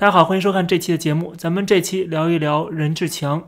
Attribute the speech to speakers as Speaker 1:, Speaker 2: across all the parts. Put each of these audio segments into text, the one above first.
Speaker 1: 大家好，欢迎收看这期的节目。咱们这期聊一聊任志强。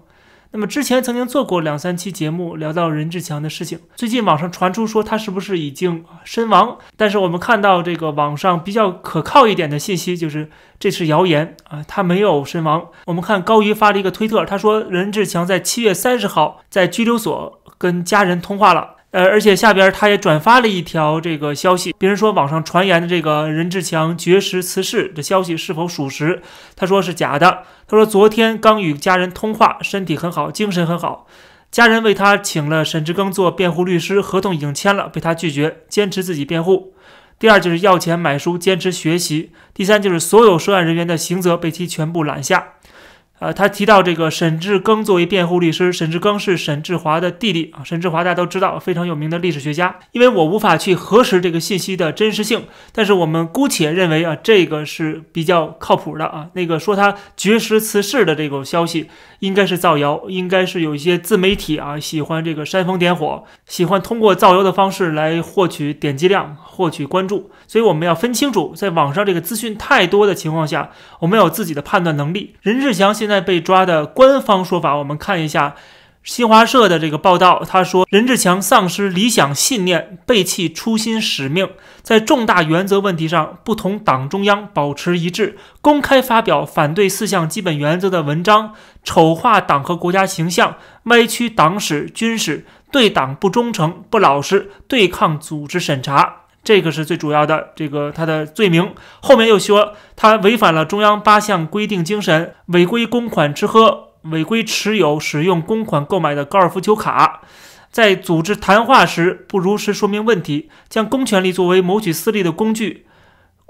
Speaker 1: 那么之前曾经做过两三期节目聊到任志强的事情。最近网上传出说他是不是已经身亡，但是我们看到这个网上比较可靠一点的信息，就是这是谣言啊，他没有身亡。我们看高瑜发了一个推特，他说任志强在七月三十号在拘留所跟家人通话了。呃，而且下边他也转发了一条这个消息，别人说网上传言的这个任志强绝食辞世的消息是否属实？他说是假的。他说昨天刚与家人通话，身体很好，精神很好。家人为他请了沈志庚做辩护律师，合同已经签了，被他拒绝，坚持自己辩护。第二就是要钱买书，坚持学习。第三就是所有涉案人员的刑责被其全部揽下。呃，他提到这个沈志庚作为辩护律师，沈志庚是沈志华的弟弟啊。沈志华大家都知道，非常有名的历史学家。因为我无法去核实这个信息的真实性，但是我们姑且认为啊，这个是比较靠谱的啊。那个说他绝食辞世的这个消息，应该是造谣，应该是有一些自媒体啊喜欢这个煽风点火，喜欢通过造谣的方式来获取点击量、获取关注。所以我们要分清楚，在网上这个资讯太多的情况下，我们有自己的判断能力。任志强现在。在被抓的官方说法，我们看一下新华社的这个报道。他说，任志强丧失理想信念，背弃初心使命，在重大原则问题上不同党中央保持一致，公开发表反对四项基本原则的文章，丑化党和国家形象，歪曲党史军史，对党不忠诚不老实，对抗组织审查。这个是最主要的，这个他的罪名。后面又说他违反了中央八项规定精神，违规公款吃喝，违规持有使用公款购买的高尔夫球卡，在组织谈话时不如实说明问题，将公权力作为谋取私利的工具。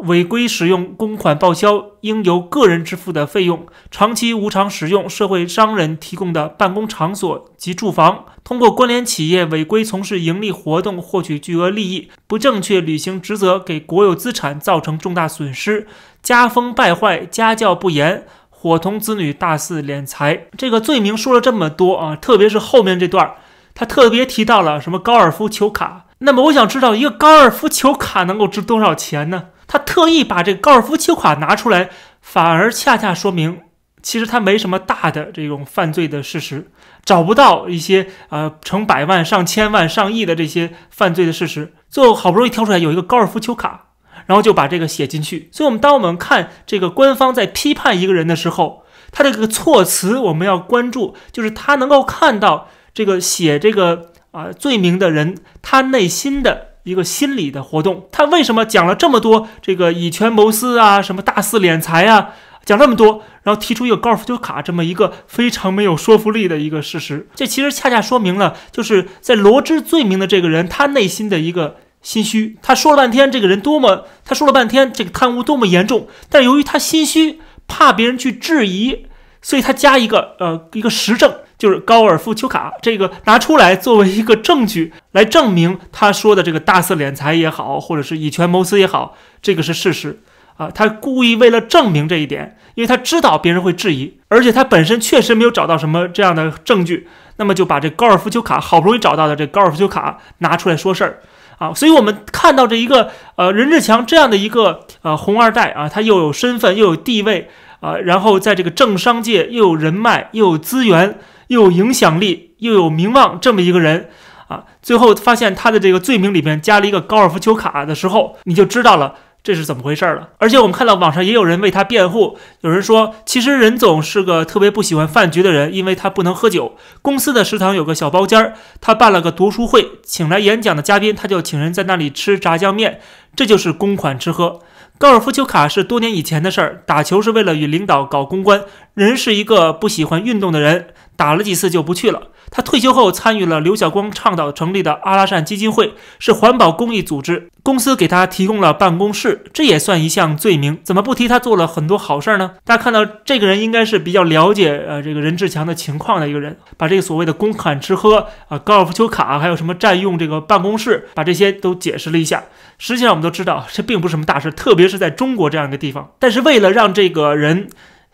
Speaker 1: 违规使用公款报销应由个人支付的费用，长期无偿使用社会商人提供的办公场所及住房，通过关联企业违规从事盈利活动获取巨额利益，不正确履行职责给国有资产造成重大损失，家风败坏，家教不严，伙同子女大肆敛财。这个罪名说了这么多啊，特别是后面这段，他特别提到了什么高尔夫球卡。那么我想知道，一个高尔夫球卡能够值多少钱呢？他特意把这个高尔夫球卡拿出来，反而恰恰说明，其实他没什么大的这种犯罪的事实，找不到一些呃成百万、上千万、上亿的这些犯罪的事实，最后好不容易挑出来有一个高尔夫球卡，然后就把这个写进去。所以，我们当我们看这个官方在批判一个人的时候，他这个措辞，我们要关注，就是他能够看到这个写这个啊罪名的人，他内心的。一个心理的活动，他为什么讲了这么多？这个以权谋私啊，什么大肆敛财啊，讲那么多，然后提出一个高尔夫球卡这么一个非常没有说服力的一个事实，这其实恰恰说明了，就是在罗织罪名的这个人，他内心的一个心虚。他说了半天这个人多么，他说了半天这个贪污多么严重，但由于他心虚，怕别人去质疑。所以他加一个呃一个实证，就是高尔夫球卡这个拿出来作为一个证据来证明他说的这个大肆敛财也好，或者是以权谋私也好，这个是事实啊。他故意为了证明这一点，因为他知道别人会质疑，而且他本身确实没有找到什么这样的证据，那么就把这高尔夫球卡好不容易找到的这高尔夫球卡拿出来说事儿啊。所以我们看到这一个呃任志强这样的一个呃红二代啊，他又有身份又有地位。啊，然后在这个政商界又有人脉，又有资源，又有影响力，又有名望这么一个人，啊，最后发现他的这个罪名里边加了一个高尔夫球卡的时候，你就知道了这是怎么回事了。而且我们看到网上也有人为他辩护，有人说其实任总是个特别不喜欢饭局的人，因为他不能喝酒。公司的食堂有个小包间儿，他办了个读书会，请来演讲的嘉宾，他就请人在那里吃炸酱面，这就是公款吃喝。高尔夫球卡是多年以前的事儿，打球是为了与领导搞公关。人是一个不喜欢运动的人。打了几次就不去了。他退休后参与了刘晓光倡导成立的阿拉善基金会，是环保公益组织。公司给他提供了办公室，这也算一项罪名。怎么不提他做了很多好事儿呢？大家看到这个人应该是比较了解呃这个任志强的情况的一个人，把这个所谓的公款吃喝啊、高尔夫球卡，还有什么占用这个办公室，把这些都解释了一下。实际上我们都知道这并不是什么大事，特别是在中国这样一个地方。但是为了让这个人。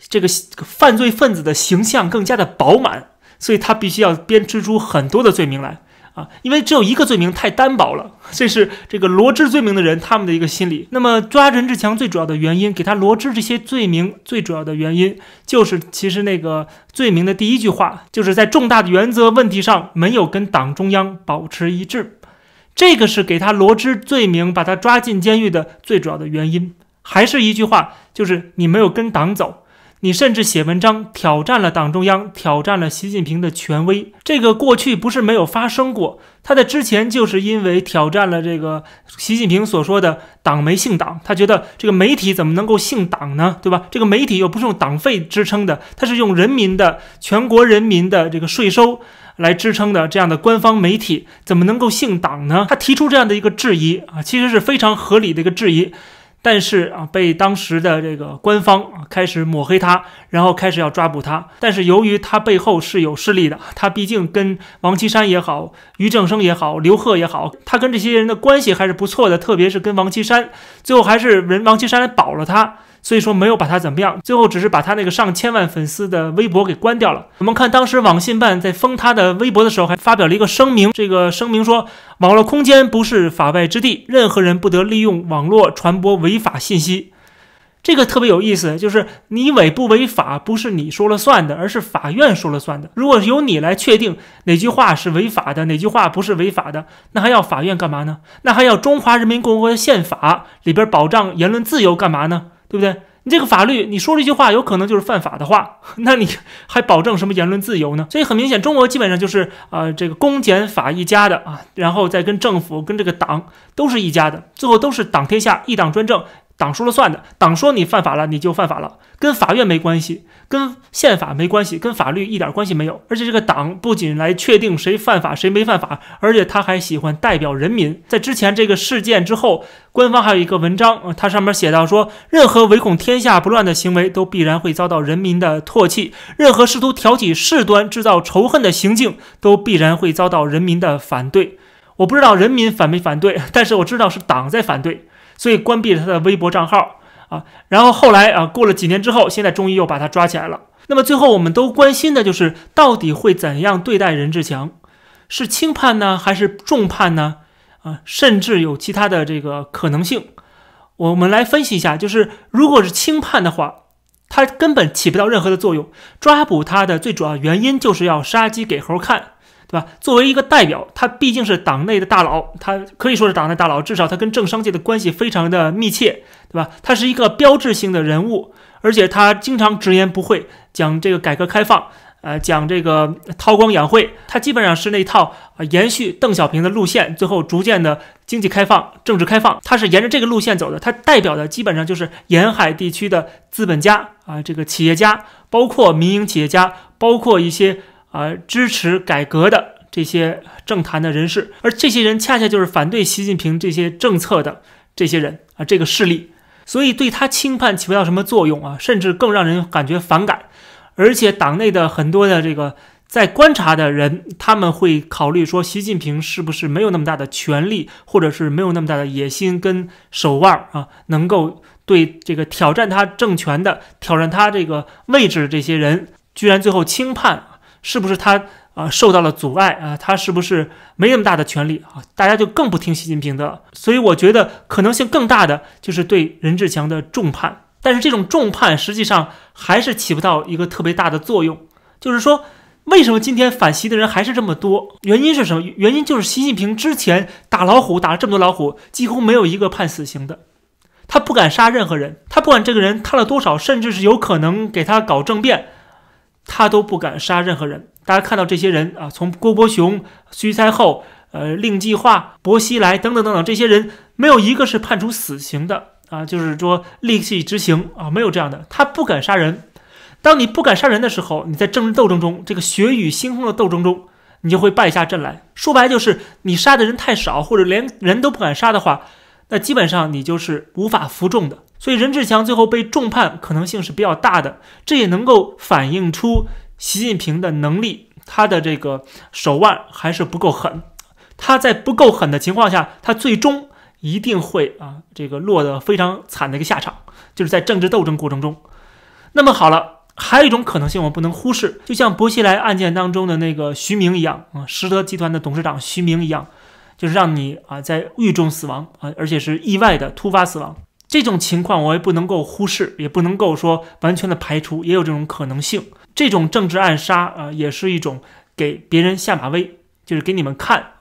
Speaker 1: 这个犯罪分子的形象更加的饱满，所以他必须要编织出很多的罪名来啊，因为只有一个罪名太单薄了。这是这个罗织罪名的人他们的一个心理。那么抓任志强最主要的原因，给他罗织这些罪名最主要的原因，就是其实那个罪名的第一句话，就是在重大的原则问题上没有跟党中央保持一致，这个是给他罗织罪名把他抓进监狱的最主要的原因。还是一句话，就是你没有跟党走。你甚至写文章挑战了党中央，挑战了习近平的权威。这个过去不是没有发生过。他在之前就是因为挑战了这个习近平所说的“党媒姓党”，他觉得这个媒体怎么能够姓党呢？对吧？这个媒体又不是用党费支撑的，它是用人民的全国人民的这个税收来支撑的。这样的官方媒体怎么能够姓党呢？他提出这样的一个质疑啊，其实是非常合理的一个质疑。但是啊，被当时的这个官方啊开始抹黑他，然后开始要抓捕他。但是由于他背后是有势力的，他毕竟跟王岐山也好、于正声也好、刘贺也好，他跟这些人的关系还是不错的，特别是跟王岐山，最后还是人王岐山保了他。所以说没有把他怎么样，最后只是把他那个上千万粉丝的微博给关掉了。我们看当时网信办在封他的微博的时候，还发表了一个声明。这个声明说：“网络空间不是法外之地，任何人不得利用网络传播违法信息。”这个特别有意思，就是你违不违法不是你说了算的，而是法院说了算的。如果由你来确定哪句话是违法的，哪句话不是违法的，那还要法院干嘛呢？那还要中华人民共和国的宪法里边保障言论自由干嘛呢？对不对？你这个法律，你说了一句话，有可能就是犯法的话，那你还保证什么言论自由呢？所以很明显，中国基本上就是啊，这个公检法一家的啊，然后再跟政府跟这个党都是一家的，最后都是党天下，一党专政。党说了算的，党说你犯法了，你就犯法了，跟法院没关系，跟宪法没关系，跟法律一点关系没有。而且这个党不仅来确定谁犯法谁没犯法，而且他还喜欢代表人民。在之前这个事件之后，官方还有一个文章，它上面写到说，任何唯恐天下不乱的行为都必然会遭到人民的唾弃，任何试图挑起事端、制造仇恨的行径都必然会遭到人民的反对。我不知道人民反没反对，但是我知道是党在反对。所以关闭了他的微博账号啊，然后后来啊，过了几年之后，现在终于又把他抓起来了。那么最后我们都关心的就是，到底会怎样对待任志强？是轻判呢，还是重判呢？啊，甚至有其他的这个可能性。我们来分析一下，就是如果是轻判的话，他根本起不到任何的作用。抓捕他的最主要原因就是要杀鸡给猴看。对吧？作为一个代表，他毕竟是党内的大佬，他可以说是党内大佬，至少他跟政商界的关系非常的密切，对吧？他是一个标志性的人物，而且他经常直言不讳，讲这个改革开放，呃，讲这个韬光养晦，他基本上是那套啊，延续邓小平的路线，最后逐渐的经济开放、政治开放，他是沿着这个路线走的，他代表的基本上就是沿海地区的资本家啊，这个企业家，包括民营企业家，包括一些。而支持改革的这些政坛的人士，而这些人恰恰就是反对习近平这些政策的这些人啊，这个势力，所以对他轻判起不到什么作用啊，甚至更让人感觉反感。而且，党内的很多的这个在观察的人，他们会考虑说，习近平是不是没有那么大的权力，或者是没有那么大的野心跟手腕啊，能够对这个挑战他政权的、挑战他这个位置的这些人，居然最后轻判。是不是他啊受到了阻碍啊？他是不是没那么大的权利啊？大家就更不听习近平的。所以我觉得可能性更大的就是对任志强的重判。但是这种重判实际上还是起不到一个特别大的作用。就是说，为什么今天反习的人还是这么多？原因是什么？原因就是习近平之前打老虎打了这么多老虎，几乎没有一个判死刑的。他不敢杀任何人，他不管这个人贪了多少，甚至是有可能给他搞政变。他都不敢杀任何人。大家看到这些人啊，从郭伯雄、徐才厚、呃令计划、薄熙来等等等等，这些人没有一个是判处死刑的啊，就是说立即执行啊，没有这样的。他不敢杀人。当你不敢杀人的时候，你在政治斗争中，这个血雨腥风的斗争中，你就会败下阵来。说白就是，你杀的人太少，或者连人都不敢杀的话，那基本上你就是无法服众的。所以任志强最后被重判可能性是比较大的，这也能够反映出习近平的能力，他的这个手腕还是不够狠。他在不够狠的情况下，他最终一定会啊这个落得非常惨的一个下场，就是在政治斗争过程中。那么好了，还有一种可能性，我们不能忽视，就像薄熙来案件当中的那个徐明一样啊，实德集团的董事长徐明一样，就是让你啊在狱中死亡啊，而且是意外的突发死亡。这种情况我也不能够忽视，也不能够说完全的排除，也有这种可能性。这种政治暗杀啊，也是一种给别人下马威，就是给你们看，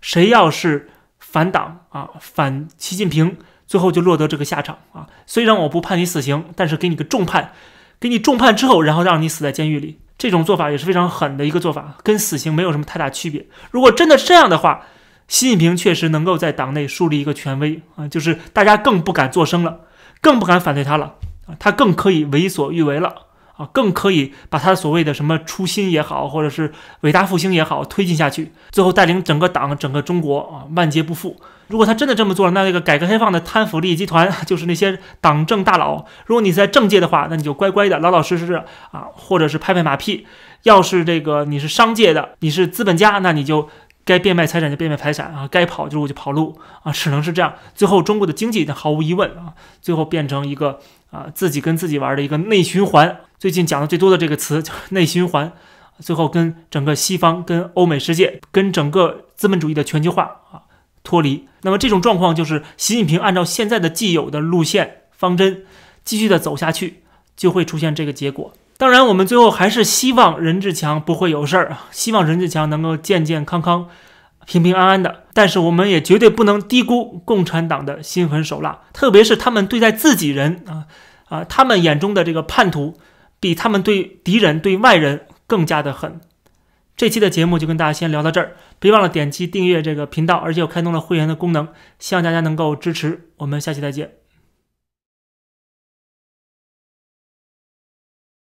Speaker 1: 谁要是反党啊、反习近平，最后就落得这个下场啊。虽然我不判你死刑，但是给你个重判，给你重判之后，然后让你死在监狱里，这种做法也是非常狠的一个做法，跟死刑没有什么太大区别。如果真的这样的话，习近平确实能够在党内树立一个权威啊，就是大家更不敢作声了，更不敢反对他了啊，他更可以为所欲为了啊，更可以把他所谓的什么初心也好，或者是伟大复兴也好推进下去，最后带领整个党、整个中国啊万劫不复。如果他真的这么做，了，那这个改革开放的贪腐利益集团 就是那些党政大佬。如果你在政界的话，那你就乖乖的老老实实啊，或者是拍拍马屁；要是这个你是商界的，你是资本家，那你就。该变卖财产就变卖财产啊，该跑路就跑路啊，只能是这样。最后，中国的经济毫无疑问啊，最后变成一个啊自己跟自己玩的一个内循环。最近讲的最多的这个词就是 内循环，最后跟整个西方、跟欧美世界、跟整个资本主义的全球化啊脱离。那么这种状况就是习近平按照现在的既有的路线方针继续的走下去，就会出现这个结果。当然，我们最后还是希望任志强不会有事儿啊，希望任志强能够健健康康、平平安安的。但是，我们也绝对不能低估共产党的心狠手辣，特别是他们对待自己人啊啊，他们眼中的这个叛徒，比他们对敌人、对外人更加的狠。这期的节目就跟大家先聊到这儿，别忘了点击订阅这个频道，而且我开通了会员的功能，希望大家能够支持。我们下期再见。